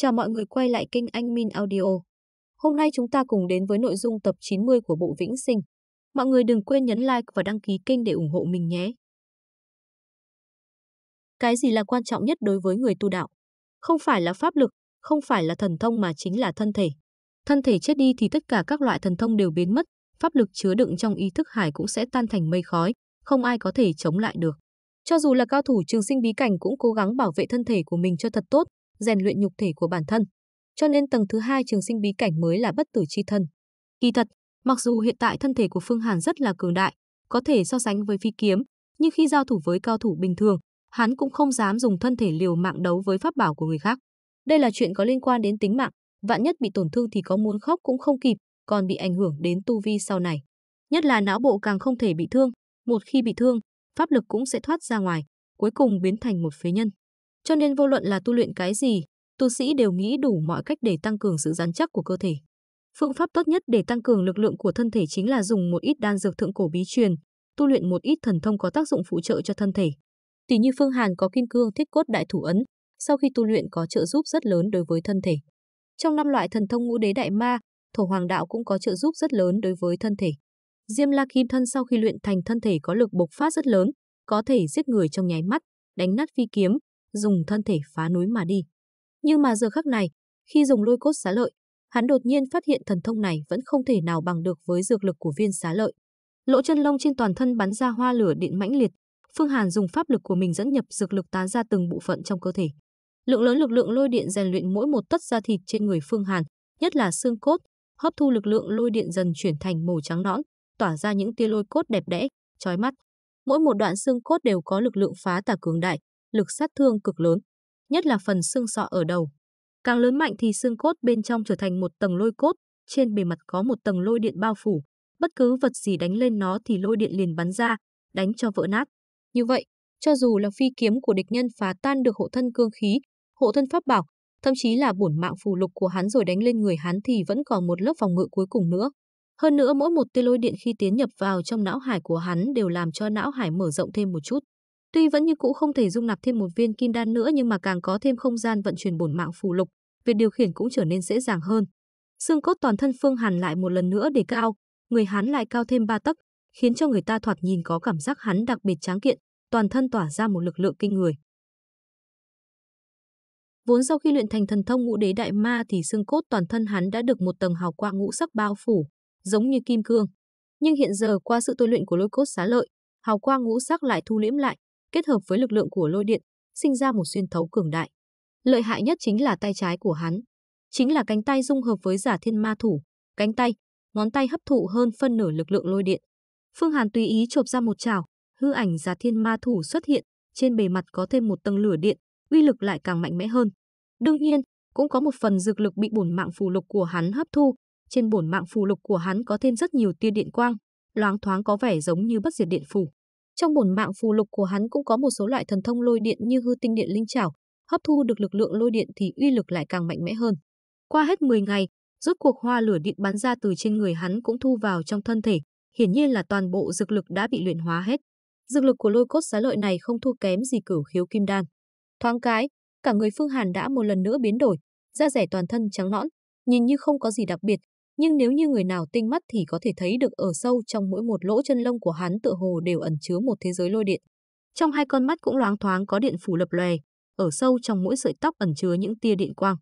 Chào mọi người quay lại kênh Anh Min Audio. Hôm nay chúng ta cùng đến với nội dung tập 90 của bộ Vĩnh Sinh. Mọi người đừng quên nhấn like và đăng ký kênh để ủng hộ mình nhé. Cái gì là quan trọng nhất đối với người tu đạo? Không phải là pháp lực, không phải là thần thông mà chính là thân thể. Thân thể chết đi thì tất cả các loại thần thông đều biến mất, pháp lực chứa đựng trong ý thức hải cũng sẽ tan thành mây khói, không ai có thể chống lại được. Cho dù là cao thủ trường sinh bí cảnh cũng cố gắng bảo vệ thân thể của mình cho thật tốt, rèn luyện nhục thể của bản thân. Cho nên tầng thứ hai trường sinh bí cảnh mới là bất tử chi thân. Kỳ thật, mặc dù hiện tại thân thể của Phương Hàn rất là cường đại, có thể so sánh với phi kiếm, nhưng khi giao thủ với cao thủ bình thường, hắn cũng không dám dùng thân thể liều mạng đấu với pháp bảo của người khác. Đây là chuyện có liên quan đến tính mạng, vạn nhất bị tổn thương thì có muốn khóc cũng không kịp, còn bị ảnh hưởng đến tu vi sau này. Nhất là não bộ càng không thể bị thương, một khi bị thương, pháp lực cũng sẽ thoát ra ngoài, cuối cùng biến thành một phế nhân. Cho nên vô luận là tu luyện cái gì, tu sĩ đều nghĩ đủ mọi cách để tăng cường sự rắn chắc của cơ thể. Phương pháp tốt nhất để tăng cường lực lượng của thân thể chính là dùng một ít đan dược thượng cổ bí truyền, tu luyện một ít thần thông có tác dụng phụ trợ cho thân thể. Tỷ như Phương Hàn có kim cương thiết cốt đại thủ ấn, sau khi tu luyện có trợ giúp rất lớn đối với thân thể. Trong năm loại thần thông ngũ đế đại ma, thổ hoàng đạo cũng có trợ giúp rất lớn đối với thân thể. Diêm La Kim Thân sau khi luyện thành thân thể có lực bộc phát rất lớn, có thể giết người trong nháy mắt, đánh nát phi kiếm, dùng thân thể phá núi mà đi. Nhưng mà giờ khắc này, khi dùng lôi cốt xá lợi, hắn đột nhiên phát hiện thần thông này vẫn không thể nào bằng được với dược lực của viên xá lợi. Lỗ chân lông trên toàn thân bắn ra hoa lửa điện mãnh liệt, Phương Hàn dùng pháp lực của mình dẫn nhập dược lực tán ra từng bộ phận trong cơ thể. Lượng lớn lực lượng lôi điện rèn luyện mỗi một tấc da thịt trên người Phương Hàn, nhất là xương cốt, hấp thu lực lượng lôi điện dần chuyển thành màu trắng nõn, tỏa ra những tia lôi cốt đẹp đẽ, chói mắt. Mỗi một đoạn xương cốt đều có lực lượng phá tả cường đại, lực sát thương cực lớn, nhất là phần xương sọ ở đầu. Càng lớn mạnh thì xương cốt bên trong trở thành một tầng lôi cốt, trên bề mặt có một tầng lôi điện bao phủ, bất cứ vật gì đánh lên nó thì lôi điện liền bắn ra, đánh cho vỡ nát. Như vậy, cho dù là phi kiếm của địch nhân phá tan được hộ thân cương khí, hộ thân pháp bảo, thậm chí là bổn mạng phù lục của hắn rồi đánh lên người hắn thì vẫn còn một lớp phòng ngự cuối cùng nữa. Hơn nữa mỗi một tia lôi điện khi tiến nhập vào trong não hải của hắn đều làm cho não hải mở rộng thêm một chút. Tuy vẫn như cũ không thể dung nạp thêm một viên kim đan nữa nhưng mà càng có thêm không gian vận chuyển bổn mạng phù lục, việc điều khiển cũng trở nên dễ dàng hơn. Xương cốt toàn thân Phương Hàn lại một lần nữa để cao, người hắn lại cao thêm ba tấc, khiến cho người ta thoạt nhìn có cảm giác hắn đặc biệt tráng kiện, toàn thân tỏa ra một lực lượng kinh người. Vốn sau khi luyện thành thần thông ngũ đế đại ma thì xương cốt toàn thân hắn đã được một tầng hào quang ngũ sắc bao phủ, giống như kim cương. Nhưng hiện giờ qua sự tôi luyện của lôi cốt xá lợi, hào quang ngũ sắc lại thu liễm lại, kết hợp với lực lượng của lôi điện, sinh ra một xuyên thấu cường đại. Lợi hại nhất chính là tay trái của hắn, chính là cánh tay dung hợp với giả thiên ma thủ, cánh tay, ngón tay hấp thụ hơn phân nửa lực lượng lôi điện. Phương Hàn tùy ý chộp ra một chảo, hư ảnh giả thiên ma thủ xuất hiện, trên bề mặt có thêm một tầng lửa điện, uy lực lại càng mạnh mẽ hơn. Đương nhiên, cũng có một phần dược lực bị bổn mạng phù lục của hắn hấp thu, trên bổn mạng phù lục của hắn có thêm rất nhiều tia điện quang, loáng thoáng có vẻ giống như bất diệt điện phù. Trong bổn mạng phù lục của hắn cũng có một số loại thần thông lôi điện như hư tinh điện linh trảo, hấp thu được lực lượng lôi điện thì uy lực lại càng mạnh mẽ hơn. Qua hết 10 ngày, rốt cuộc hoa lửa điện bắn ra từ trên người hắn cũng thu vào trong thân thể, hiển nhiên là toàn bộ dược lực đã bị luyện hóa hết. Dược lực của lôi cốt giá lợi này không thua kém gì cửu khiếu kim đan. Thoáng cái, cả người Phương Hàn đã một lần nữa biến đổi, da rẻ toàn thân trắng nõn, nhìn như không có gì đặc biệt, nhưng nếu như người nào tinh mắt thì có thể thấy được ở sâu trong mỗi một lỗ chân lông của hắn tựa hồ đều ẩn chứa một thế giới lôi điện. Trong hai con mắt cũng loáng thoáng có điện phủ lập lòe, ở sâu trong mỗi sợi tóc ẩn chứa những tia điện quang.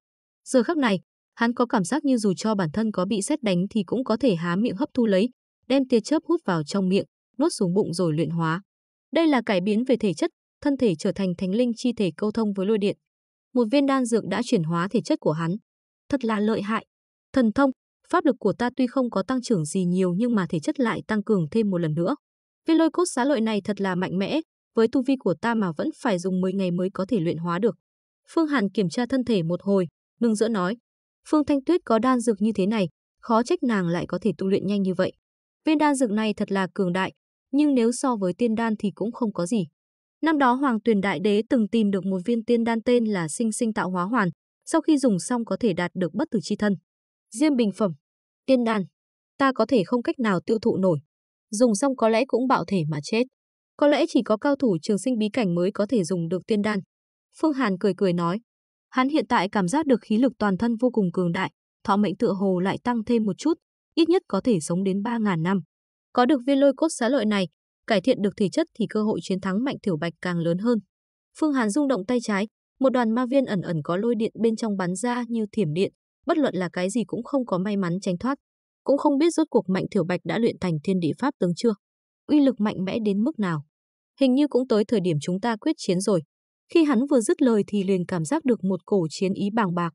Giờ khắc này, hắn có cảm giác như dù cho bản thân có bị xét đánh thì cũng có thể há miệng hấp thu lấy, đem tia chớp hút vào trong miệng, nuốt xuống bụng rồi luyện hóa. Đây là cải biến về thể chất, thân thể trở thành thánh linh chi thể câu thông với lôi điện. Một viên đan dược đã chuyển hóa thể chất của hắn. Thật là lợi hại. Thần thông, Pháp lực của ta tuy không có tăng trưởng gì nhiều nhưng mà thể chất lại tăng cường thêm một lần nữa. Viên lôi cốt xá lợi này thật là mạnh mẽ, với tu vi của ta mà vẫn phải dùng 10 ngày mới có thể luyện hóa được. Phương Hàn kiểm tra thân thể một hồi, ngưng giữa nói. Phương Thanh Tuyết có đan dược như thế này, khó trách nàng lại có thể tu luyện nhanh như vậy. Viên đan dược này thật là cường đại, nhưng nếu so với tiên đan thì cũng không có gì. Năm đó Hoàng Tuyền Đại Đế từng tìm được một viên tiên đan tên là Sinh Sinh Tạo Hóa Hoàn, sau khi dùng xong có thể đạt được bất tử chi thân. Diêm bình phẩm, tiên đan, ta có thể không cách nào tiêu thụ nổi. Dùng xong có lẽ cũng bạo thể mà chết. Có lẽ chỉ có cao thủ trường sinh bí cảnh mới có thể dùng được tiên đan. Phương Hàn cười cười nói. Hắn hiện tại cảm giác được khí lực toàn thân vô cùng cường đại, thọ mệnh tựa hồ lại tăng thêm một chút, ít nhất có thể sống đến 3.000 năm. Có được viên lôi cốt xá lợi này, cải thiện được thể chất thì cơ hội chiến thắng mạnh tiểu bạch càng lớn hơn. Phương Hàn rung động tay trái, một đoàn ma viên ẩn ẩn có lôi điện bên trong bắn ra như thiểm điện, bất luận là cái gì cũng không có may mắn tránh thoát. Cũng không biết rốt cuộc Mạnh Thiểu Bạch đã luyện thành thiên địa pháp tướng chưa? Uy lực mạnh mẽ đến mức nào? Hình như cũng tới thời điểm chúng ta quyết chiến rồi. Khi hắn vừa dứt lời thì liền cảm giác được một cổ chiến ý bàng bạc.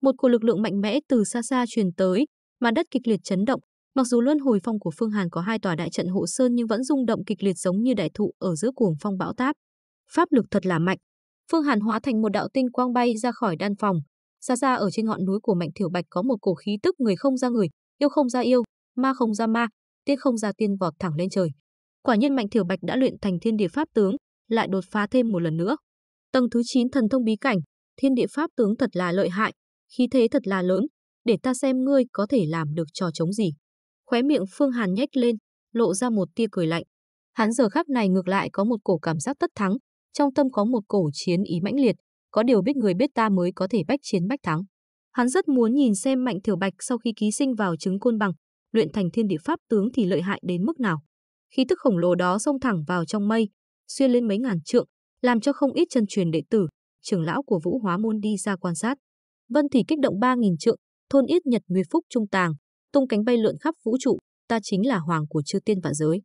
Một cổ lực lượng mạnh mẽ từ xa xa truyền tới, mà đất kịch liệt chấn động. Mặc dù luân hồi phong của Phương Hàn có hai tòa đại trận hộ sơn nhưng vẫn rung động kịch liệt giống như đại thụ ở giữa cuồng phong bão táp. Pháp lực thật là mạnh. Phương Hàn hóa thành một đạo tinh quang bay ra khỏi đan phòng, Xa xa ở trên ngọn núi của Mạnh Thiểu Bạch có một cổ khí tức người không ra người, yêu không ra yêu, ma không ra ma, tiên không ra tiên vọt thẳng lên trời. Quả nhiên Mạnh Thiểu Bạch đã luyện thành Thiên Địa Pháp tướng, lại đột phá thêm một lần nữa. Tầng thứ 9 thần thông bí cảnh, Thiên Địa Pháp tướng thật là lợi hại, khí thế thật là lớn, để ta xem ngươi có thể làm được trò chống gì. Khóe miệng Phương Hàn nhếch lên, lộ ra một tia cười lạnh. Hắn giờ khắc này ngược lại có một cổ cảm giác tất thắng, trong tâm có một cổ chiến ý mãnh liệt, có điều biết người biết ta mới có thể bách chiến bách thắng. Hắn rất muốn nhìn xem Mạnh Thiểu Bạch sau khi ký sinh vào trứng côn bằng, luyện thành thiên địa pháp tướng thì lợi hại đến mức nào. Khí tức khổng lồ đó xông thẳng vào trong mây, xuyên lên mấy ngàn trượng, làm cho không ít chân truyền đệ tử, trưởng lão của Vũ Hóa môn đi ra quan sát. Vân thì kích động 3000 trượng, thôn yết nhật nguyệt phúc trung tàng, tung cánh bay lượn khắp vũ trụ, ta chính là hoàng của chư tiên vạn giới.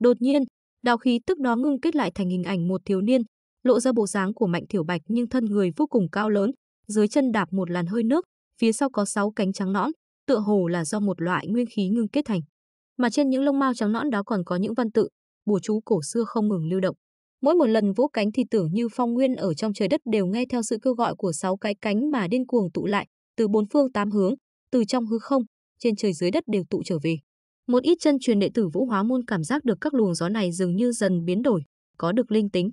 Đột nhiên, đạo khí tức đó ngưng kết lại thành hình ảnh một thiếu niên, lộ ra bộ dáng của Mạnh Thiểu Bạch nhưng thân người vô cùng cao lớn, dưới chân đạp một làn hơi nước, phía sau có sáu cánh trắng nõn, tựa hồ là do một loại nguyên khí ngưng kết thành. Mà trên những lông mao trắng nõn đó còn có những văn tự, bùa chú cổ xưa không ngừng lưu động. Mỗi một lần vỗ cánh thì tưởng như phong nguyên ở trong trời đất đều nghe theo sự kêu gọi của sáu cái cánh mà điên cuồng tụ lại, từ bốn phương tám hướng, từ trong hư không, trên trời dưới đất đều tụ trở về. Một ít chân truyền đệ tử Vũ Hóa môn cảm giác được các luồng gió này dường như dần biến đổi, có được linh tính.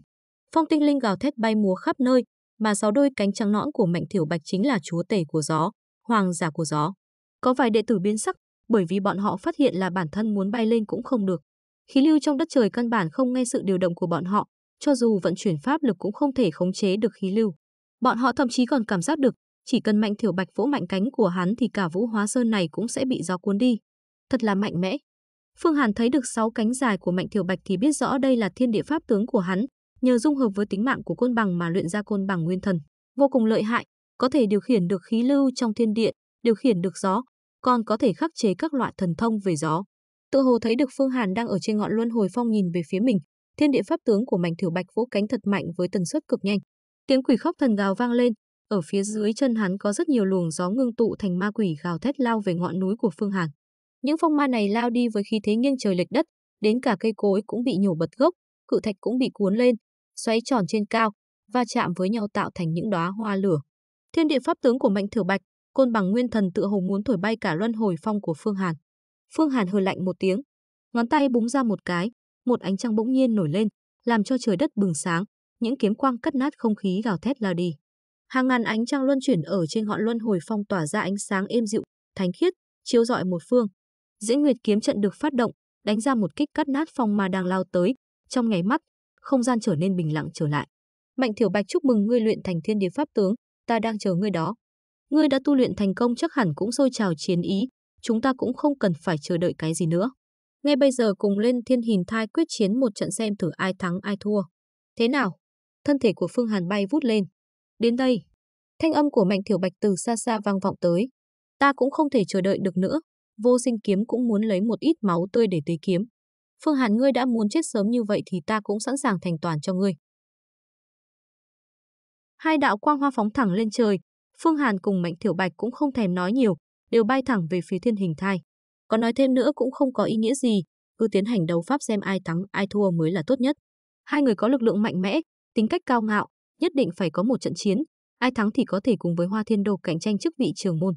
Phong tinh linh gào thét bay múa khắp nơi, mà sáu đôi cánh trắng nõn của Mạnh Thiểu Bạch chính là chúa tể của gió, hoàng giả của gió. Có vài đệ tử biến sắc, bởi vì bọn họ phát hiện là bản thân muốn bay lên cũng không được. Khí lưu trong đất trời căn bản không nghe sự điều động của bọn họ, cho dù vận chuyển pháp lực cũng không thể khống chế được khí lưu. Bọn họ thậm chí còn cảm giác được, chỉ cần Mạnh Thiểu Bạch vỗ mạnh cánh của hắn thì cả Vũ Hóa Sơn này cũng sẽ bị gió cuốn đi. Thật là mạnh mẽ. Phương Hàn thấy được sáu cánh dài của Mạnh Thiểu Bạch thì biết rõ đây là thiên địa pháp tướng của hắn, nhờ dung hợp với tính mạng của côn bằng mà luyện ra côn bằng nguyên thần, vô cùng lợi hại, có thể điều khiển được khí lưu trong thiên địa, điều khiển được gió, còn có thể khắc chế các loại thần thông về gió. Tự hồ thấy được Phương Hàn đang ở trên ngọn luân hồi phong nhìn về phía mình, thiên địa pháp tướng của mảnh thiểu bạch vỗ cánh thật mạnh với tần suất cực nhanh. Tiếng quỷ khóc thần gào vang lên, ở phía dưới chân hắn có rất nhiều luồng gió ngưng tụ thành ma quỷ gào thét lao về ngọn núi của Phương Hàn. Những phong ma này lao đi với khí thế nghiêng trời lệch đất, đến cả cây cối cũng bị nhổ bật gốc, cự thạch cũng bị cuốn lên, xoáy tròn trên cao, va chạm với nhau tạo thành những đóa hoa lửa. Thiên địa pháp tướng của Mạnh Thừa Bạch, côn bằng nguyên thần tựa hồ muốn thổi bay cả luân hồi phong của Phương Hàn. Phương Hàn hừ lạnh một tiếng, ngón tay búng ra một cái, một ánh trăng bỗng nhiên nổi lên, làm cho trời đất bừng sáng, những kiếm quang cắt nát không khí gào thét lao đi. Hàng ngàn ánh trăng luân chuyển ở trên ngọn luân hồi phong tỏa ra ánh sáng êm dịu, thánh khiết, chiếu rọi một phương. Diễn Nguyệt kiếm trận được phát động, đánh ra một kích cắt nát phong mà đang lao tới, trong ngày mắt, không gian trở nên bình lặng trở lại. Mạnh Thiểu Bạch chúc mừng ngươi luyện thành Thiên Địa Pháp tướng, ta đang chờ ngươi đó. Ngươi đã tu luyện thành công chắc hẳn cũng sôi trào chiến ý, chúng ta cũng không cần phải chờ đợi cái gì nữa. Ngay bây giờ cùng lên Thiên Hình Thai quyết chiến một trận xem thử ai thắng ai thua. Thế nào? Thân thể của Phương Hàn bay vút lên. Đến đây. Thanh âm của Mạnh Thiểu Bạch từ xa xa vang vọng tới. Ta cũng không thể chờ đợi được nữa, vô sinh kiếm cũng muốn lấy một ít máu tươi để tế kiếm. Phương Hàn ngươi đã muốn chết sớm như vậy thì ta cũng sẵn sàng thành toàn cho ngươi. Hai đạo quang hoa phóng thẳng lên trời, Phương Hàn cùng Mạnh Thiểu Bạch cũng không thèm nói nhiều, đều bay thẳng về phía thiên hình thai. Có nói thêm nữa cũng không có ý nghĩa gì, cứ tiến hành đấu pháp xem ai thắng ai thua mới là tốt nhất. Hai người có lực lượng mạnh mẽ, tính cách cao ngạo, nhất định phải có một trận chiến, ai thắng thì có thể cùng với Hoa Thiên Đồ cạnh tranh chức vị trưởng môn.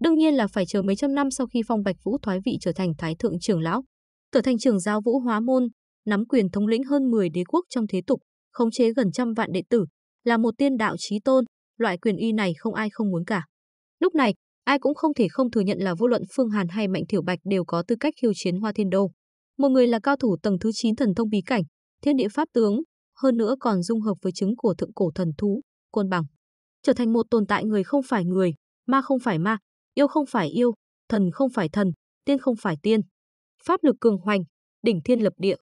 Đương nhiên là phải chờ mấy trăm năm sau khi Phong Bạch Vũ thoái vị trở thành thái thượng trưởng lão, trở thành trưởng giáo Vũ Hóa Môn, nắm quyền thống lĩnh hơn 10 đế quốc trong thế tục, khống chế gần trăm vạn đệ tử, là một tiên đạo chí tôn, loại quyền uy này không ai không muốn cả. Lúc này, ai cũng không thể không thừa nhận là vô luận Phương Hàn hay Mạnh Thiểu Bạch đều có tư cách khiêu chiến Hoa Thiên Đô. Một người là cao thủ tầng thứ 9 thần thông bí cảnh, thiên địa pháp tướng, hơn nữa còn dung hợp với chứng của thượng cổ thần thú, côn bằng. Trở thành một tồn tại người không phải người, ma không phải ma, yêu không phải yêu, thần không phải thần, tiên không phải tiên, pháp lực cường hoành, đỉnh thiên lập địa.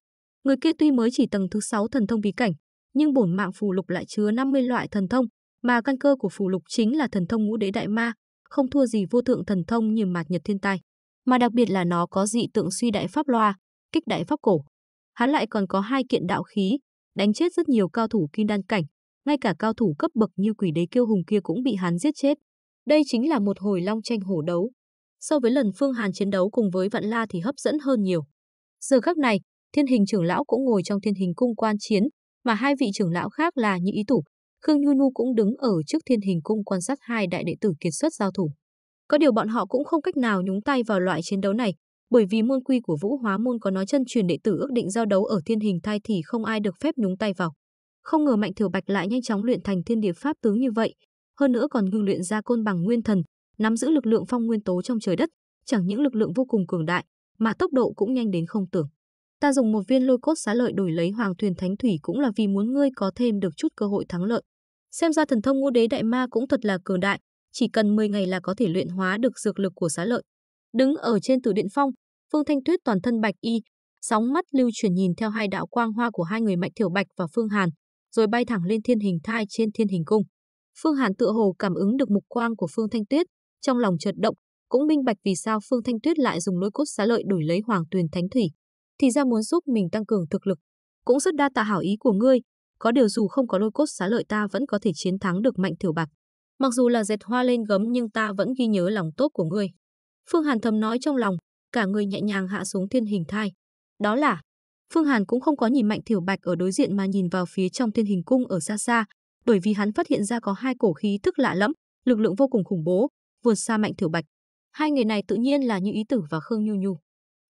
Người kia tuy mới chỉ tầng thứ 6 thần thông bí cảnh, nhưng bổn mạng phù lục lại chứa 50 loại thần thông, mà căn cơ của phù lục chính là thần thông ngũ đế đại ma, không thua gì vô thượng thần thông như mạt nhật thiên tai, mà đặc biệt là nó có dị tượng suy đại pháp loa, kích đại pháp cổ. Hắn lại còn có hai kiện đạo khí, đánh chết rất nhiều cao thủ kim đan cảnh, ngay cả cao thủ cấp bậc như quỷ đế kiêu hùng kia cũng bị hắn giết chết. Đây chính là một hồi long tranh hổ đấu, so với lần Phương Hàn chiến đấu cùng với Vạn La thì hấp dẫn hơn nhiều. Giờ khắc này, thiên hình trưởng lão cũng ngồi trong thiên hình cung quan chiến, mà hai vị trưởng lão khác là Nhị Ý Thủ, Khương Nhu Nhu cũng đứng ở trước thiên hình cung quan sát hai đại đệ tử kiệt xuất giao thủ. Có điều bọn họ cũng không cách nào nhúng tay vào loại chiến đấu này, bởi vì môn quy của Vũ Hóa môn có nói chân truyền đệ tử ước định giao đấu ở thiên hình thai thì không ai được phép nhúng tay vào. Không ngờ Mạnh Thừa Bạch lại nhanh chóng luyện thành thiên địa pháp tướng như vậy, hơn nữa còn ngưng luyện ra côn bằng nguyên thần, nắm giữ lực lượng phong nguyên tố trong trời đất, chẳng những lực lượng vô cùng cường đại, mà tốc độ cũng nhanh đến không tưởng. Ta dùng một viên lôi cốt xá lợi đổi lấy hoàng thuyền thánh thủy cũng là vì muốn ngươi có thêm được chút cơ hội thắng lợi. Xem ra thần thông ngũ đế đại ma cũng thật là cường đại, chỉ cần 10 ngày là có thể luyện hóa được dược lực của xá lợi. Đứng ở trên tử điện phong, Phương Thanh Tuyết toàn thân bạch y, sóng mắt lưu chuyển nhìn theo hai đạo quang hoa của hai người Mạnh Thiểu Bạch và Phương Hàn, rồi bay thẳng lên thiên hình thai trên thiên hình cung. Phương Hàn tựa hồ cảm ứng được mục quang của Phương Thanh Tuyết, trong lòng chợt động, cũng minh bạch vì sao Phương Thanh Tuyết lại dùng lôi cốt xá lợi đổi lấy Hoàng Tuyền Thánh Thủy. Thì ra muốn giúp mình tăng cường thực lực, cũng rất đa tạ hảo ý của ngươi. Có điều dù không có lôi cốt xá lợi ta vẫn có thể chiến thắng được mạnh thiểu bạc. Mặc dù là dệt hoa lên gấm nhưng ta vẫn ghi nhớ lòng tốt của ngươi. Phương Hàn thầm nói trong lòng, cả người nhẹ nhàng hạ xuống thiên hình thai. Đó là, Phương Hàn cũng không có nhìn mạnh thiểu bạch ở đối diện mà nhìn vào phía trong thiên hình cung ở xa xa, bởi vì hắn phát hiện ra có hai cổ khí tức lạ lẫm, lực lượng vô cùng khủng bố, vượt xa Mạnh Thiểu Bạch. Hai người này tự nhiên là Như Ý Tử và Khương Nhu Nhu.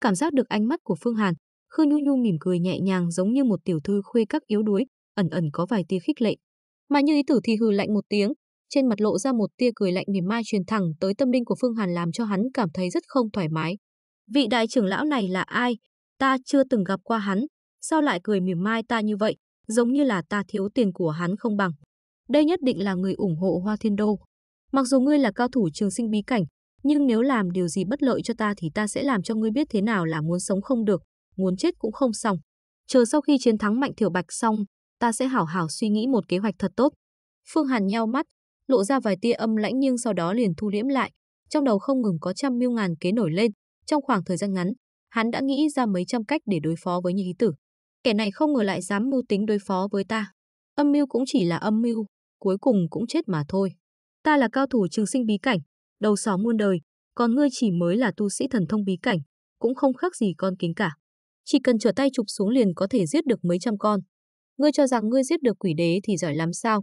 Cảm giác được ánh mắt của Phương Hàn, Khương Nhu Nhu mỉm cười nhẹ nhàng giống như một tiểu thư khuê các yếu đuối, ẩn ẩn có vài tia khích lệ. Mà Như Ý Tử thì hừ lạnh một tiếng, trên mặt lộ ra một tia cười lạnh mỉm mai truyền thẳng tới tâm linh của Phương Hàn làm cho hắn cảm thấy rất không thoải mái. Vị đại trưởng lão này là ai? Ta chưa từng gặp qua hắn, sao lại cười mỉm mai ta như vậy, giống như là ta thiếu tiền của hắn không bằng. Đây nhất định là người ủng hộ Hoa Thiên Đô. Mặc dù ngươi là cao thủ trường sinh bí cảnh, nhưng nếu làm điều gì bất lợi cho ta thì ta sẽ làm cho ngươi biết thế nào là muốn sống không được, muốn chết cũng không xong. Chờ sau khi chiến thắng Mạnh Thiểu Bạch xong, ta sẽ hảo hảo suy nghĩ một kế hoạch thật tốt. Phương Hàn nheo mắt, lộ ra vài tia âm lãnh nhưng sau đó liền thu liễm lại, trong đầu không ngừng có trăm miêu ngàn kế nổi lên, trong khoảng thời gian ngắn, hắn đã nghĩ ra mấy trăm cách để đối phó với Nhi Hí Tử. Kẻ này không ngờ lại dám mưu tính đối phó với ta. Âm mưu cũng chỉ là âm mưu, cuối cùng cũng chết mà thôi. Ta là cao thủ trường sinh bí cảnh, đầu sỏ muôn đời, còn ngươi chỉ mới là tu sĩ thần thông bí cảnh, cũng không khác gì con kiến cả. Chỉ cần trở tay chụp xuống liền có thể giết được mấy trăm con. Ngươi cho rằng ngươi giết được quỷ đế thì giỏi lắm sao?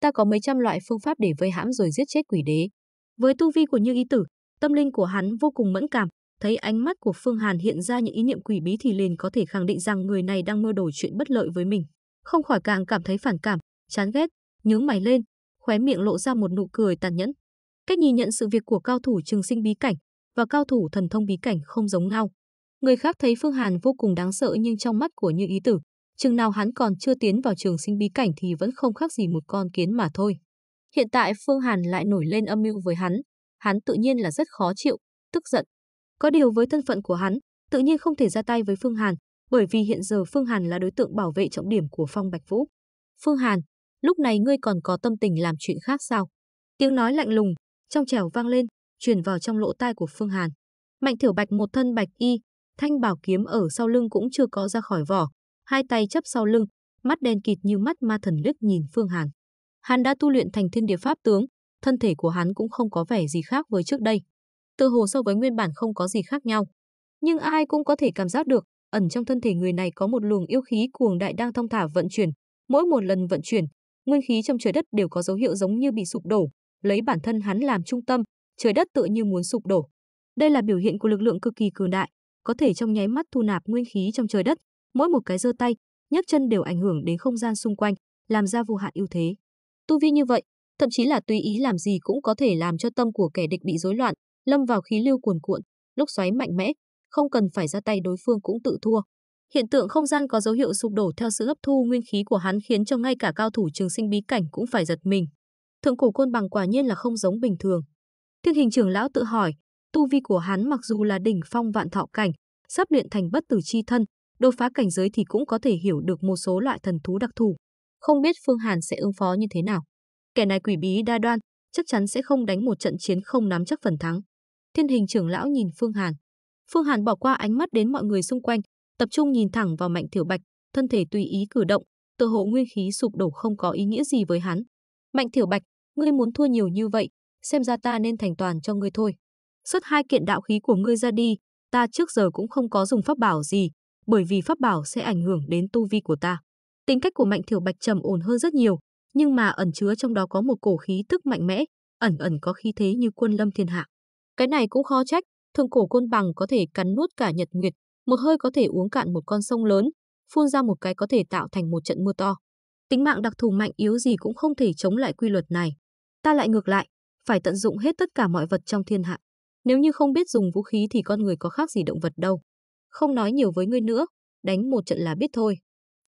Ta có mấy trăm loại phương pháp để vây hãm rồi giết chết quỷ đế. Với tu vi của Như Ý Tử, tâm linh của hắn vô cùng mẫn cảm, thấy ánh mắt của Phương Hàn hiện ra những ý niệm quỷ bí thì liền có thể khẳng định rằng người này đang mơ đồ chuyện bất lợi với mình. Không khỏi càng cảm thấy phản cảm, chán ghét, nhướng mày lên, khóe miệng lộ ra một nụ cười tàn nhẫn. Cách nhìn nhận sự việc của cao thủ trường sinh bí cảnh và cao thủ thần thông bí cảnh không giống nhau. Người khác thấy Phương Hàn vô cùng đáng sợ nhưng trong mắt của Như Ý Tử, chừng nào hắn còn chưa tiến vào trường sinh bí cảnh thì vẫn không khác gì một con kiến mà thôi. Hiện tại Phương Hàn lại nổi lên âm mưu với hắn, hắn tự nhiên là rất khó chịu, tức giận. Có điều với thân phận của hắn, tự nhiên không thể ra tay với Phương Hàn, bởi vì hiện giờ Phương Hàn là đối tượng bảo vệ trọng điểm của Phong Bạch Vũ. Phương Hàn, lúc này ngươi còn có tâm tình làm chuyện khác sao? Tiếng nói lạnh lùng, trong trẻo vang lên, truyền vào trong lỗ tai của Phương Hàn. Mạnh Thiểu Bạch một thân bạch y, thanh bảo kiếm ở sau lưng cũng chưa có ra khỏi vỏ, hai tay chấp sau lưng, mắt đen kịt như mắt ma thần liếc nhìn Phương Hàn. Hàn đã tu luyện thành Thiên Địa Pháp tướng, thân thể của hắn cũng không có vẻ gì khác với trước đây. Tự hồ so với nguyên bản không có gì khác nhau, nhưng ai cũng có thể cảm giác được, ẩn trong thân thể người này có một luồng yêu khí cuồng đại đang thong thả vận chuyển, mỗi một lần vận chuyển nguyên khí trong trời đất đều có dấu hiệu giống như bị sụp đổ, lấy bản thân hắn làm trung tâm, trời đất tựa như muốn sụp đổ. Đây là biểu hiện của lực lượng cực kỳ cường đại, có thể trong nháy mắt thu nạp nguyên khí trong trời đất, mỗi một cái giơ tay, nhấc chân đều ảnh hưởng đến không gian xung quanh, làm ra vô hạn ưu thế. Tu vi như vậy, thậm chí là tùy ý làm gì cũng có thể làm cho tâm của kẻ địch bị rối loạn, lâm vào khí lưu cuồn cuộn, lúc xoáy mạnh mẽ, không cần phải ra tay đối phương cũng tự thua. Hiện tượng không gian có dấu hiệu sụp đổ theo sự hấp thu nguyên khí của hắn khiến cho ngay cả cao thủ trường sinh bí cảnh cũng phải giật mình. Thượng cổ côn bằng quả nhiên là không giống bình thường. Thiên hình trưởng lão tự hỏi, tu vi của hắn mặc dù là đỉnh phong vạn thọ cảnh, sắp luyện thành bất tử chi thân, đột phá cảnh giới thì cũng có thể hiểu được một số loại thần thú đặc thù. Không biết Phương Hàn sẽ ứng phó như thế nào. Kẻ này quỷ bí đa đoan, chắc chắn sẽ không đánh một trận chiến không nắm chắc phần thắng. Thiên hình trưởng lão nhìn Phương Hàn. Phương Hàn bỏ qua ánh mắt đến mọi người xung quanh, tập trung nhìn thẳng vào Mạnh tiểu Bạch, thân thể tùy ý cử động, tự hộ nguyên khí sụp đổ không có ý nghĩa gì với hắn. Mạnh tiểu Bạch, ngươi muốn thua nhiều như vậy, xem ra ta nên thành toàn cho ngươi thôi. Xuất hai kiện đạo khí của ngươi ra đi, ta trước giờ cũng không có dùng pháp bảo gì, bởi vì pháp bảo sẽ ảnh hưởng đến tu vi của ta. Tính cách của Mạnh tiểu Bạch trầm ổn hơn rất nhiều, nhưng mà ẩn chứa trong đó có một cổ khí tức mạnh mẽ, ẩn ẩn có khí thế như quân lâm thiên hạ. Cái này cũng khó trách, thường cổ côn bằng có thể cắn nuốt cả nhật nguyệt, một hơi có thể uống cạn một con sông lớn, phun ra một cái có thể tạo thành một trận mưa to. Tính mạng đặc thù mạnh yếu gì cũng không thể chống lại quy luật này. Ta lại ngược lại, phải tận dụng hết tất cả mọi vật trong thiên hạ. Nếu như không biết dùng vũ khí thì con người có khác gì động vật đâu. Không nói nhiều với ngươi nữa, đánh một trận là biết thôi.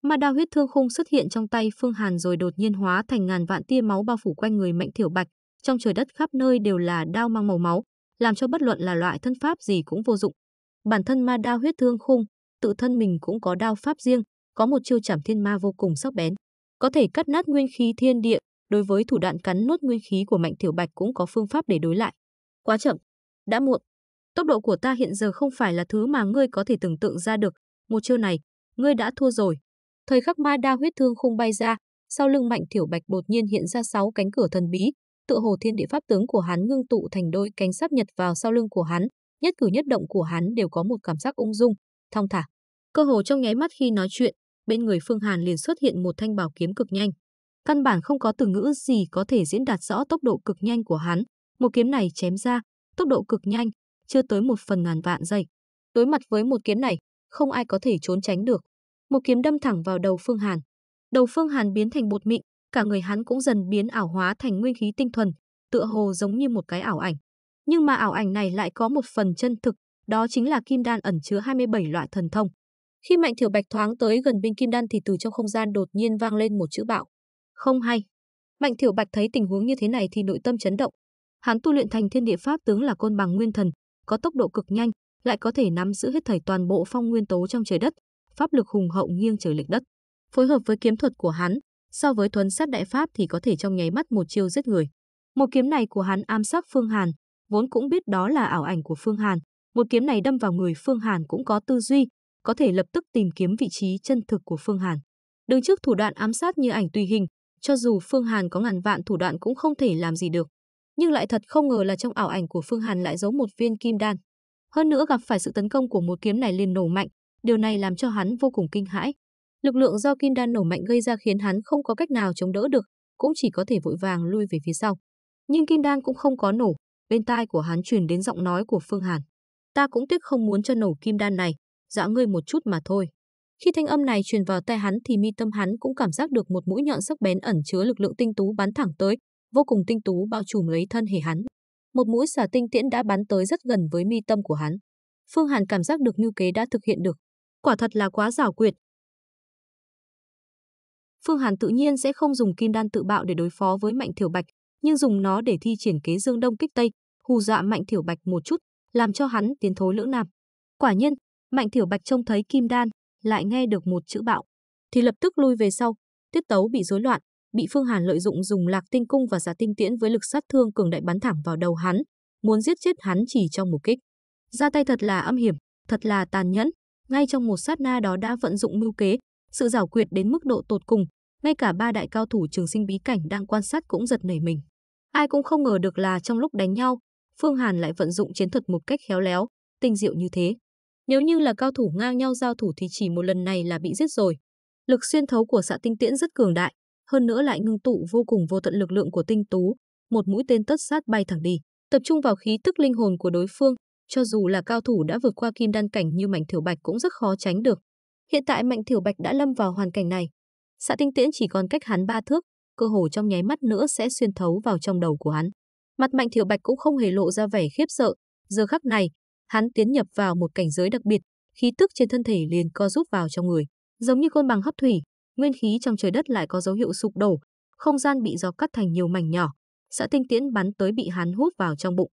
Mà đao huyết thương khung xuất hiện trong tay Phương Hàn rồi đột nhiên hóa thành ngàn vạn tia máu bao phủ quanh người Mạnh Thiểu Bạch, trong trời đất khắp nơi đều là đao mang màu máu, làm cho bất luận là loại thân pháp gì cũng vô dụng, bản thân ma đao huyết thương khung, tự thân mình cũng có đao pháp riêng, có một chiêu chảm thiên ma vô cùng sắc bén, có thể cắt nát nguyên khí thiên địa, đối với thủ đoạn cắn nuốt nguyên khí của Mạnh Tiểu Bạch cũng có phương pháp để đối lại. Quá chậm, đã muộn. Tốc độ của ta hiện giờ không phải là thứ mà ngươi có thể tưởng tượng ra được, một chiêu này, ngươi đã thua rồi. Thời khắc ma đao huyết thương khung bay ra, sau lưng Mạnh Tiểu Bạch đột nhiên hiện ra sáu cánh cửa thần bí, tựa hồ thiên địa pháp tướng của hắn ngưng tụ thành đôi cánh sắp nhật vào sau lưng của hắn, nhất cử nhất động của hắn đều có một cảm giác ung dung, thong thả. Cơ hồ trong nháy mắt khi nói chuyện, bên người Phương Hàn liền xuất hiện một thanh bảo kiếm cực nhanh. Căn bản không có từ ngữ gì có thể diễn đạt rõ tốc độ cực nhanh của hắn, một kiếm này chém ra, tốc độ cực nhanh, chưa tới một phần ngàn vạn giây. Đối mặt với một kiếm này, không ai có thể trốn tránh được. Một kiếm đâm thẳng vào đầu Phương Hàn. Đầu Phương Hàn biến thành bột mịn, cả người hắn cũng dần biến ảo hóa thành nguyên khí tinh thuần, tựa hồ giống như một cái ảo ảnh. Nhưng mà ảo ảnh này lại có một phần chân thực, đó chính là kim đan ẩn chứa 27 loại thần thông. Khi Mạnh Thiểu Bạch thoáng tới gần bên kim đan thì từ trong không gian đột nhiên vang lên một chữ bạo. Không hay. Mạnh Thiểu Bạch thấy tình huống như thế này thì nội tâm chấn động. Hắn tu luyện thành Thiên Địa Pháp tướng là côn bằng nguyên thần, có tốc độ cực nhanh, lại có thể nắm giữ hết thảy toàn bộ phong nguyên tố trong trời đất, pháp lực hùng hậu nghiêng trời lệch đất. Phối hợp với kiếm thuật của hắn, so với thuấn sát đại pháp thì có thể trong nháy mắt một chiêu giết người. Một kiếm này của hắn ám sát Phương Hàn, vốn cũng biết đó là ảo ảnh của Phương Hàn. Một kiếm này đâm vào người Phương Hàn cũng có tư duy, có thể lập tức tìm kiếm vị trí chân thực của Phương Hàn. Đứng trước thủ đoạn ám sát như ảnh tùy hình, cho dù Phương Hàn có ngàn vạn thủ đoạn cũng không thể làm gì được. Nhưng lại thật không ngờ là trong ảo ảnh của Phương Hàn lại giấu một viên kim đan. Hơn nữa gặp phải sự tấn công của một kiếm này liền nổ mạnh, điều này làm cho hắn vô cùng kinh hãi. Lực lượng do kim đan nổ mạnh gây ra khiến hắn không có cách nào chống đỡ được, cũng chỉ có thể vội vàng lui về phía sau. Nhưng kim đan cũng không có nổ, bên tai của hắn truyền đến giọng nói của Phương Hàn. Ta cũng tiếc không muốn cho nổ kim đan này, dã ngươi một chút mà thôi. Khi thanh âm này truyền vào tai hắn thì mi tâm hắn cũng cảm giác được một mũi nhọn sắc bén ẩn chứa lực lượng tinh tú bắn thẳng tới, vô cùng tinh tú bao trùm lấy thân thể hắn. Một mũi xả tinh tiễn đã bắn tới rất gần với mi tâm của hắn. Phương Hàn cảm giác được như kế đã thực hiện được. Quả thật là quá giảo quyệt. Phương Hàn tự nhiên sẽ không dùng kim đan tự bạo để đối phó với Mạnh Thiểu Bạch, nhưng dùng nó để thi triển kế dương đông kích tây, hù dọa Mạnh Thiểu Bạch một chút, làm cho hắn tiến thối lưỡng nan. Quả nhiên, Mạnh Thiểu Bạch trông thấy kim đan, lại nghe được một chữ bạo, thì lập tức lui về sau, tiết tấu bị rối loạn, bị Phương Hàn lợi dụng dùng Lạc Tinh cung và Giả Tinh tiễn với lực sát thương cường đại bắn thẳng vào đầu hắn, muốn giết chết hắn chỉ trong một kích. Ra tay thật là âm hiểm, thật là tàn nhẫn, ngay trong một sát na đó đã vận dụng mưu kế, sự giảo quyệt đến mức độ tột cùng, ngay cả ba đại cao thủ trường sinh bí cảnh đang quan sát cũng giật nảy mình. Ai cũng không ngờ được là trong lúc đánh nhau, Phương Hàn lại vận dụng chiến thuật một cách khéo léo, tinh diệu như thế. Nếu như là cao thủ ngang nhau giao thủ thì chỉ một lần này là bị giết rồi. Lực xuyên thấu của xạ tinh tiễn rất cường đại, hơn nữa lại ngưng tụ vô cùng vô tận lực lượng của tinh tú, một mũi tên tất sát bay thẳng đi, tập trung vào khí tức linh hồn của đối phương, cho dù là cao thủ đã vượt qua kim đan cảnh như Mạnh Thiểu Bạch cũng rất khó tránh được. Hiện tại Mạnh Thiểu Bạch đã lâm vào hoàn cảnh này. Xạ tinh tiễn chỉ còn cách hắn ba thước, cơ hồ trong nháy mắt nữa sẽ xuyên thấu vào trong đầu của hắn. Mặt Mạnh Thiệu Bạch cũng không hề lộ ra vẻ khiếp sợ, giờ khắc này, hắn tiến nhập vào một cảnh giới đặc biệt, khí tức trên thân thể liền co rút vào trong người, giống như côn bằng hấp thủy, nguyên khí trong trời đất lại có dấu hiệu sụp đổ, không gian bị gió cắt thành nhiều mảnh nhỏ, xã tinh tiễn bắn tới bị hắn hút vào trong bụng.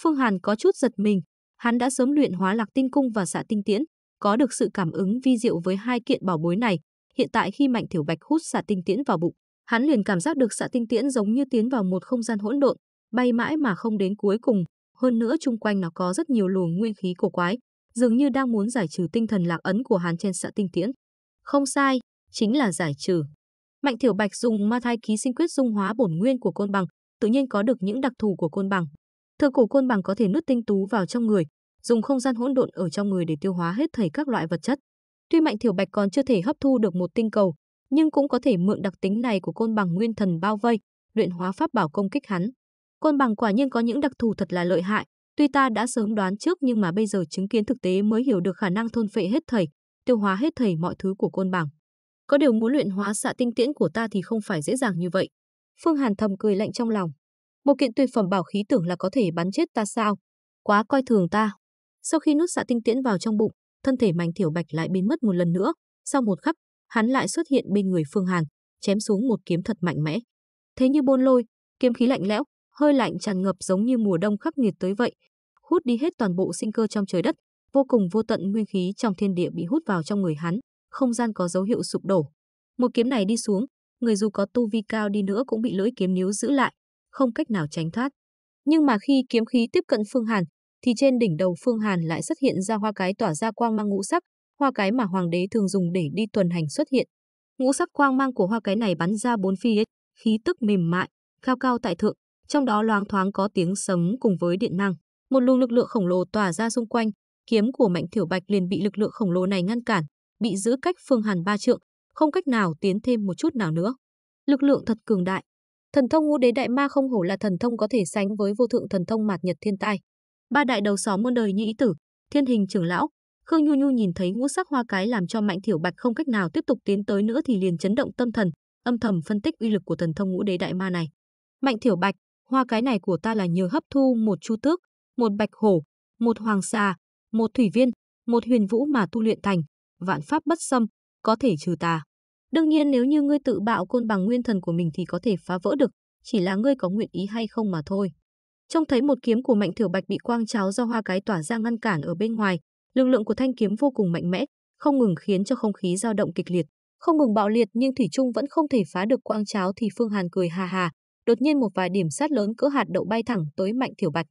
Phương Hàn có chút giật mình, hắn đã sớm luyện hóa lạc tinh cung và xã tinh tiễn, có được sự cảm ứng vi diệu với hai kiện bảo bối này, hiện tại khi Mạnh Thiểu Bạch hút xả tinh tiễn vào bụng, Hắn liền cảm giác được xạ dạ tinh tiễn giống như tiến vào một không gian hỗn độn, bay mãi mà không đến cuối cùng, hơn nữa chung quanh nó có rất nhiều luồng nguyên khí cổ quái, dường như đang muốn giải trừ tinh thần lạc ấn của hắn trên xạ dạ tinh tiễn. Không sai, chính là giải trừ. Mạnh Thiểu Bạch dùng ma thai ký sinh quyết dung hóa bổn nguyên của côn bằng, tự nhiên có được những đặc thù của côn bằng. Thừa cổ côn bằng có thể nuốt tinh tú vào trong người, dùng không gian hỗn độn ở trong người để tiêu hóa hết thảy các loại vật chất. Tuy Mạnh Thiểu Bạch còn chưa thể hấp thu được một tinh cầu, nhưng cũng có thể mượn đặc tính này của côn bằng nguyên thần bao vây, luyện hóa pháp bảo công kích hắn. Côn bằng quả nhiên có những đặc thù thật là lợi hại, tuy ta đã sớm đoán trước nhưng mà bây giờ chứng kiến thực tế mới hiểu được khả năng thôn phệ hết thảy, tiêu hóa hết thảy mọi thứ của côn bằng. Có điều muốn luyện hóa xạ tinh tiễn của ta thì không phải dễ dàng như vậy. Phương Hàn thầm cười lạnh trong lòng. Một kiện tuyệt phẩm bảo khí tưởng là có thể bắn chết ta sao? Quá coi thường ta. Sau khi nuốt xạ tinh tiễn vào trong bụng, thân thể mảnh thiểu bạch lại biến mất một lần nữa. Sau một khắc, hắn lại xuất hiện bên người Phương Hàn, chém xuống một kiếm thật mạnh mẽ. Thế như bôn lôi, kiếm khí lạnh lẽo, hơi lạnh tràn ngập giống như mùa đông khắc nghiệt tới vậy, hút đi hết toàn bộ sinh cơ trong trời đất, vô cùng vô tận nguyên khí trong thiên địa bị hút vào trong người hắn, không gian có dấu hiệu sụp đổ. Một kiếm này đi xuống, người dù có tu vi cao đi nữa cũng bị lưỡi kiếm níu giữ lại, không cách nào tránh thoát. Nhưng mà khi kiếm khí tiếp cận Phương Hàn, thì trên đỉnh đầu Phương Hàn lại xuất hiện ra hoa cái tỏa ra quang mang ngũ sắc, hoa cái mà hoàng đế thường dùng để đi tuần hành xuất hiện. Ngũ sắc quang mang của hoa cái này bắn ra bốn phía, khí tức mềm mại, cao cao tại thượng, trong đó loáng thoáng có tiếng sấm cùng với điện năng. Một luồng lực lượng khổng lồ tỏa ra xung quanh, kiếm của Mạnh Thiểu Bạch liền bị lực lượng khổng lồ này ngăn cản, bị giữ cách Phương Hàn ba trượng, không cách nào tiến thêm một chút nào nữa. Lực lượng thật cường đại. Thần thông ngũ đế đại ma không hổ là thần thông có thể sánh với vô thượng thần thông mạt nhật thiên tai. Ba đại đầu xóm muôn đời nhĩ tử, thiên hình trưởng lão, Khương Nhu Nhu nhìn thấy ngũ sắc hoa cái làm cho Mạnh Thiểu Bạch không cách nào tiếp tục tiến tới nữa thì liền chấn động tâm thần, âm thầm phân tích uy lực của thần thông ngũ đế đại ma này. Mạnh Thiểu Bạch, hoa cái này của ta là nhờ hấp thu một chu tước, một bạch hổ, một hoàng xà, một thủy viên, một huyền vũ mà tu luyện thành, vạn pháp bất xâm, có thể trừ ta. Đương nhiên nếu như ngươi tự bạo côn bằng nguyên thần của mình thì có thể phá vỡ được, chỉ là ngươi có nguyện ý hay không mà thôi. Trông thấy một kiếm của Mạnh Thiểu Bạch bị quang cháo do hoa cái tỏa ra ngăn cản ở bên ngoài, lực lượng của thanh kiếm vô cùng mạnh mẽ, không ngừng khiến cho không khí dao động kịch liệt. Không ngừng bạo liệt nhưng Thủy Trung vẫn không thể phá được quang cháo thì Phương Hàn cười hà hà, đột nhiên một vài điểm sát lớn cỡ hạt đậu bay thẳng tới Mạnh Thiểu Bạch.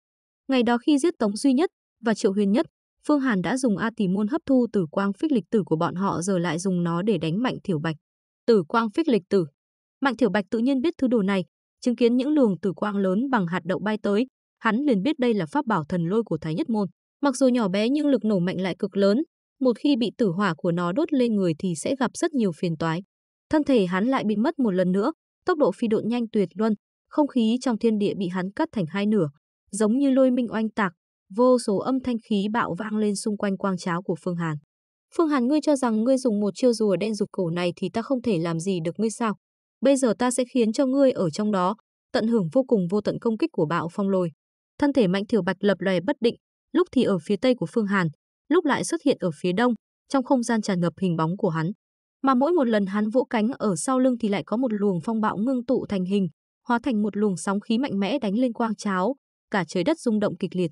Ngày đó khi giết Tống Duy Nhất và Triệu Huyền Nhất, Phương Hàn đã dùng A Tỳ môn hấp thu tử quang phích lịch tử của bọn họ giờ lại dùng nó để đánh Mạnh Thiểu Bạch. Tử quang phích lịch tử. Mạnh Thiểu Bạch tự nhiên biết thứ đồ này, chứng kiến những luồng tử quang lớn bằng hạt đậu bay tới, hắn liền biết đây là pháp bảo thần lôi của Thái Nhất môn. Mặc dù nhỏ bé nhưng lực nổ mạnh lại cực lớn, một khi bị tử hỏa của nó đốt lên người thì sẽ gặp rất nhiều phiền toái. Thân thể hắn lại bị mất một lần nữa, tốc độ phi độn nhanh tuyệt luân, không khí trong thiên địa bị hắn cắt thành hai nửa, giống như lôi minh oanh tạc, vô số âm thanh khí bạo vang lên xung quanh quang cháo của Phương Hàn. Phương Hàn ngươi cho rằng ngươi dùng một chiêu rùa đen rụt cổ này thì ta không thể làm gì được ngươi sao? Bây giờ ta sẽ khiến cho ngươi ở trong đó, tận hưởng vô cùng vô tận công kích của bạo phong lôi. Thân thể mạnh thiểu bạch lập lòe bất định, lúc thì ở phía tây của Phương Hàn, lúc lại xuất hiện ở phía đông, trong không gian tràn ngập hình bóng của hắn. Mà mỗi một lần hắn vỗ cánh ở sau lưng thì lại có một luồng phong bạo ngưng tụ thành hình, hóa thành một luồng sóng khí mạnh mẽ đánh lên quang cháo, cả trời đất rung động kịch liệt.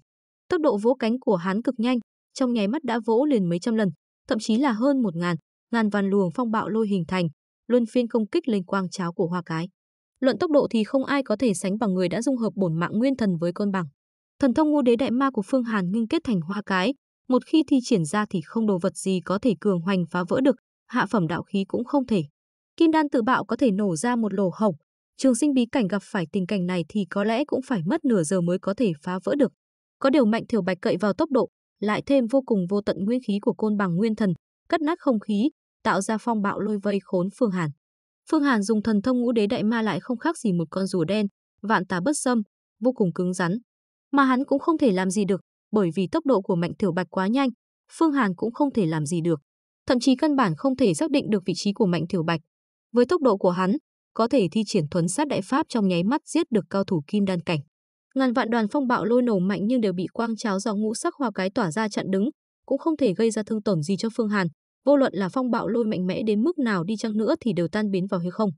Tốc độ vỗ cánh của hắn cực nhanh, trong nháy mắt đã vỗ liền mấy trăm lần, thậm chí là hơn một ngàn, ngàn vạn luồng phong bạo lôi hình thành, luân phiên công kích lên quang cháo của Hoa Cái. Luận tốc độ thì không ai có thể sánh bằng người đã dung hợp bổn mạng nguyên thần với côn bằng. Thần thông ngũ đế đại ma của Phương Hàn ngưng kết thành hoa cái, một khi thi triển ra thì không đồ vật gì có thể cường hoành phá vỡ được, hạ phẩm đạo khí cũng không thể. Kim đan tự bạo có thể nổ ra một lỗ hổng, trường sinh bí cảnh gặp phải tình cảnh này thì có lẽ cũng phải mất nửa giờ mới có thể phá vỡ được. Có điều mạnh thiểu bạch cậy vào tốc độ, lại thêm vô cùng vô tận nguyên khí của côn bằng nguyên thần, cất nát không khí, tạo ra phong bạo lôi vây khốn Phương Hàn. Phương Hàn dùng thần thông ngũ đế đại ma lại không khác gì một con rùa đen, vạn tà bất xâm, vô cùng cứng rắn mà hắn cũng không thể làm gì được, bởi vì tốc độ của Mạnh Tiểu Bạch quá nhanh, Phương Hàn cũng không thể làm gì được, thậm chí căn bản không thể xác định được vị trí của Mạnh Tiểu Bạch. Với tốc độ của hắn, có thể thi triển thuần sát đại pháp trong nháy mắt giết được cao thủ kim đan cảnh. Ngàn vạn đoàn phong bạo lôi nổ mạnh nhưng đều bị quang cháo do ngũ sắc hoa cái tỏa ra chặn đứng, cũng không thể gây ra thương tổn gì cho Phương Hàn, vô luận là phong bạo lôi mạnh mẽ đến mức nào đi chăng nữa thì đều tan biến vào hư không.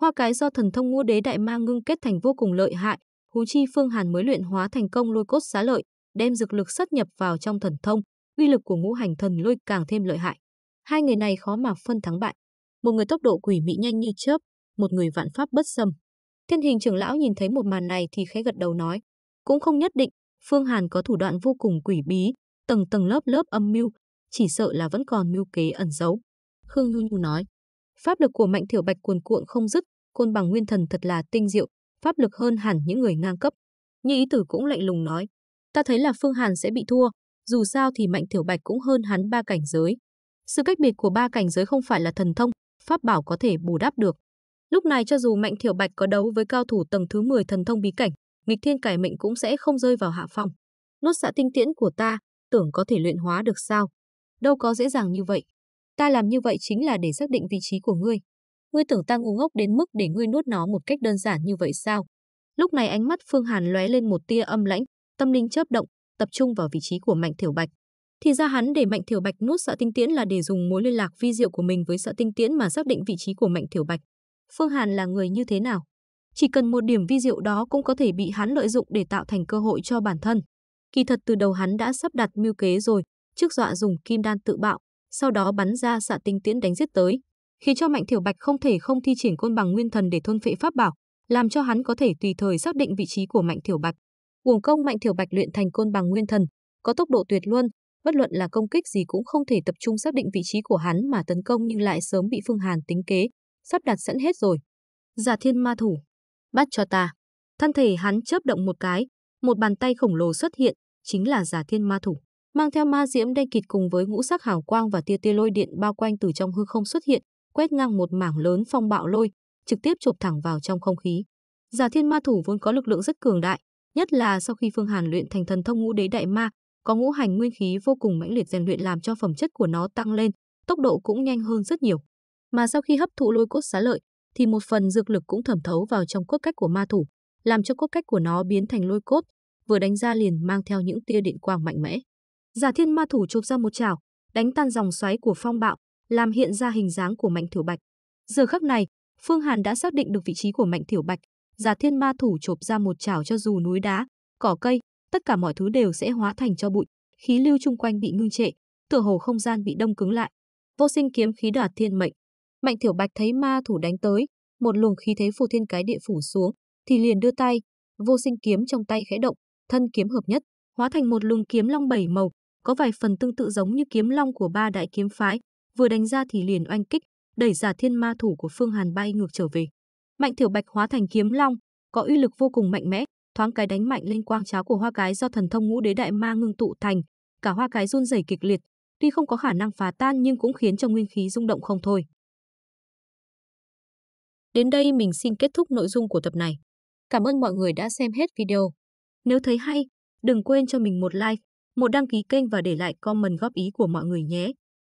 Hoa cái do thần thông ngũ đế đại ma ngưng kết thành vô cùng lợi hại, Hú chi Phương Hàn mới luyện hóa thành công lôi cốt xá lợi, đem dược lực sát nhập vào trong thần thông, uy lực của ngũ hành thần lôi càng thêm lợi hại. Hai người này khó mà phân thắng bại. Một người tốc độ quỷ mị nhanh như chớp, một người vạn pháp bất xâm. Thiên hình trưởng lão nhìn thấy một màn này thì khẽ gật đầu nói, cũng không nhất định, Phương Hàn có thủ đoạn vô cùng quỷ bí, tầng tầng lớp lớp âm mưu, chỉ sợ là vẫn còn mưu kế ẩn giấu. Khương Nhu Nhu nói, pháp lực của Mạnh Thiểu Bạch cuồn cuộn không dứt, côn bằng nguyên thần thật là tinh diệu, pháp lực hơn hẳn những người ngang cấp. Như ý tử cũng lạnh lùng nói, ta thấy là Phương Hàn sẽ bị thua, dù sao thì Mạnh Tiểu Bạch cũng hơn hắn ba cảnh giới. Sự cách biệt của ba cảnh giới không phải là thần thông, pháp bảo có thể bù đắp được. Lúc này cho dù Mạnh Tiểu Bạch có đấu với cao thủ tầng thứ 10 thần thông bí cảnh, nghịch thiên cải mệnh cũng sẽ không rơi vào hạ phong. Nốt xạ tinh tiễn của ta, tưởng có thể luyện hóa được sao? Đâu có dễ dàng như vậy. Ta làm như vậy chính là để xác định vị trí của ngươi ngươi tưởng ta ngu ngốc đến mức để ngươi nuốt nó một cách đơn giản như vậy sao? Lúc này ánh mắt Phương Hàn lóe lên một tia âm lãnh, tâm linh chớp động, tập trung vào vị trí của Mạnh Thiểu Bạch. Thì ra hắn để Mạnh Thiểu Bạch nuốt sợ tinh tiễn là để dùng mối liên lạc vi diệu của mình với sợ tinh tiễn mà xác định vị trí của Mạnh Thiểu Bạch. Phương Hàn là người như thế nào? Chỉ cần một điểm vi diệu đó cũng có thể bị hắn lợi dụng để tạo thành cơ hội cho bản thân. Kỳ thật từ đầu hắn đã sắp đặt mưu kế rồi, trước dọa dùng kim đan tự bạo, sau đó bắn ra xạ tinh tiễn đánh giết tới, khiến cho Mạnh tiểu Bạch không thể không thi triển côn bằng nguyên thần để thôn phệ pháp bảo, làm cho hắn có thể tùy thời xác định vị trí của Mạnh tiểu Bạch. Uổng công Mạnh tiểu Bạch luyện thành côn bằng nguyên thần, có tốc độ tuyệt luân, bất luận là công kích gì cũng không thể tập trung xác định vị trí của hắn mà tấn công nhưng lại sớm bị Phương Hàn tính kế, sắp đặt sẵn hết rồi. Giả Thiên Ma Thủ, bắt cho ta. Thân thể hắn chớp động một cái, một bàn tay khổng lồ xuất hiện, chính là Giả Thiên Ma Thủ, mang theo ma diễm đen kịt cùng với ngũ sắc hào quang và tia tia lôi điện bao quanh từ trong hư không xuất hiện, quét ngang một mảng lớn phong bạo lôi, trực tiếp chụp thẳng vào trong không khí. Giả Thiên Ma Thủ vốn có lực lượng rất cường đại, nhất là sau khi Phương Hàn luyện thành thần thông ngũ đế đại ma, có ngũ hành nguyên khí vô cùng mãnh liệt rèn luyện làm cho phẩm chất của nó tăng lên, tốc độ cũng nhanh hơn rất nhiều. Mà sau khi hấp thụ lôi cốt xá lợi, thì một phần dược lực cũng thẩm thấu vào trong cốt cách của ma thủ, làm cho cốt cách của nó biến thành lôi cốt, vừa đánh ra liền mang theo những tia điện quang mạnh mẽ. Giả Thiên Ma Thủ chụp ra một chảo, đánh tan dòng xoáy của phong bạo, làm hiện ra hình dáng của Mạnh Thiểu Bạch. Giờ khắc này, Phương Hàn đã xác định được vị trí của Mạnh Thiểu Bạch, giả Thiên Ma thủ chộp ra một chảo cho dù núi đá, cỏ cây, tất cả mọi thứ đều sẽ hóa thành cho bụi, khí lưu chung quanh bị ngưng trệ, tựa hồ không gian bị đông cứng lại. Vô sinh kiếm khí đoạt thiên mệnh. Mạnh Thiểu Bạch thấy ma thủ đánh tới, một luồng khí thế phù thiên cái địa phủ xuống, thì liền đưa tay, vô sinh kiếm trong tay khẽ động, thân kiếm hợp nhất, hóa thành một luồng kiếm long bảy màu, có vài phần tương tự giống như kiếm long của ba đại kiếm phái, vừa đánh ra thì liền oanh kích, đẩy giả thiên ma thủ của Phương Hàn bay ngược trở về. Mạnh Thiểu Bạch hóa thành kiếm long, có uy lực vô cùng mạnh mẽ, thoáng cái đánh mạnh lên quang cháo của hoa cái do thần thông ngũ đế đại ma ngưng tụ thành, cả hoa cái run rẩy kịch liệt, tuy không có khả năng phá tan nhưng cũng khiến cho nguyên khí rung động không thôi. Đến đây mình xin kết thúc nội dung của tập này. Cảm ơn mọi người đã xem hết video. Nếu thấy hay, đừng quên cho mình một like, một đăng ký kênh và để lại comment góp ý của mọi người nhé.